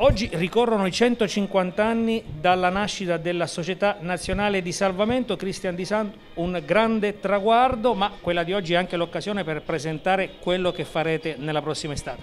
Oggi ricorrono i 150 anni dalla nascita della Società Nazionale di Salvamento Cristian di Sant, un grande traguardo, ma quella di oggi è anche l'occasione per presentare quello che farete nella prossima estate.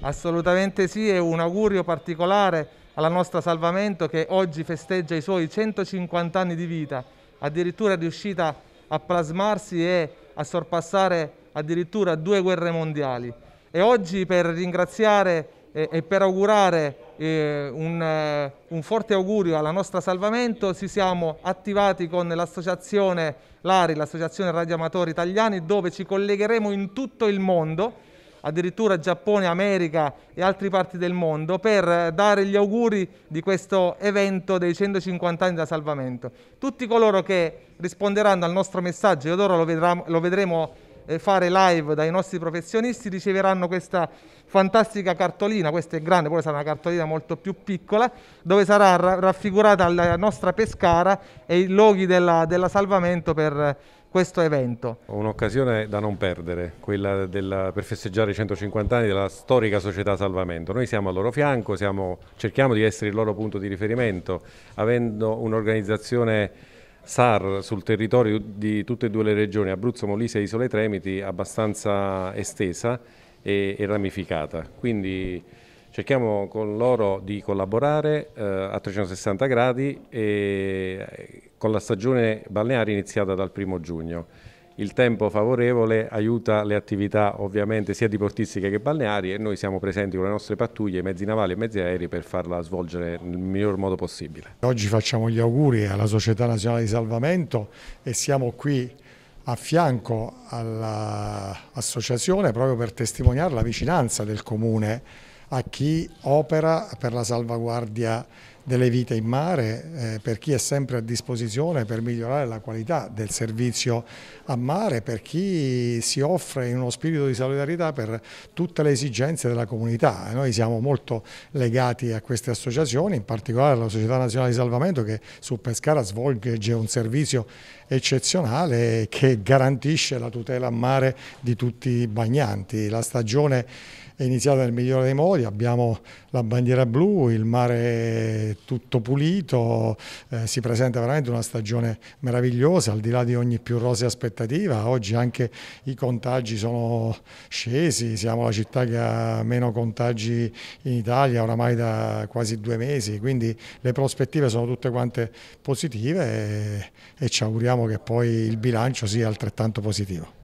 Assolutamente sì, e un augurio particolare alla nostra Salvamento che oggi festeggia i suoi 150 anni di vita, addirittura è riuscita a plasmarsi e a sorpassare addirittura due guerre mondiali. E oggi per ringraziare eh, e, per augurare eh, un, eh, un, forte augurio alla nostra Salvamento, ci siamo attivati con l'associazione LARI, l'associazione radioamatori italiani, dove ci collegheremo in tutto il mondo addirittura Giappone, America e altre parti del mondo per dare gli auguri di questo evento dei 150 anni da salvamento. Tutti coloro che risponderanno al nostro messaggio, ed ora lo, vedrà, lo vedremo eh, fare live dai nostri professionisti riceveranno questa fantastica cartolina, questa è grande, poi sarà una cartolina molto più piccola, dove sarà raffigurata la nostra pescara e i loghi della, della salvamento per eh, questo evento. Un'occasione da non perdere, quella della, per festeggiare i 150 anni della storica società Salvamento. Noi siamo al loro fianco, siamo, cerchiamo di essere il loro punto di riferimento, avendo un'organizzazione SAR sul territorio di tutte e due le regioni, Abruzzo, Molise e Isole Tremiti, abbastanza estesa e, e ramificata. Quindi cerchiamo con loro di collaborare eh, a 360 gradi e eh, con la stagione balneare iniziata dal primo giugno il tempo favorevole aiuta le attività ovviamente sia diportistiche che balneari e noi siamo presenti con le nostre pattuglie, mezzi navali e mezzi aerei per farla svolgere nel miglior modo possibile. Oggi facciamo gli auguri alla Società Nazionale di Salvamento e siamo qui a fianco all'associazione proprio per testimoniare la vicinanza del Comune a chi opera per la salvaguardia delle vite in mare, eh, per chi è sempre a disposizione per migliorare la qualità del servizio a mare, per chi si offre in uno spirito di solidarietà per tutte le esigenze della comunità. Eh, noi siamo molto legati a queste associazioni, in particolare alla Società Nazionale di Salvamento che su Pescara svolge un servizio eccezionale che garantisce la tutela a mare di tutti i bagnanti. La stagione è iniziata nel migliore dei modi, abbiamo la bandiera blu, il mare tutto pulito, eh, si presenta veramente una stagione meravigliosa, al di là di ogni più rosea aspettativa, oggi anche i contagi sono scesi, siamo la città che ha meno contagi in Italia oramai da quasi due mesi, quindi le prospettive sono tutte quante positive e, e ci auguriamo che poi il bilancio sia altrettanto positivo.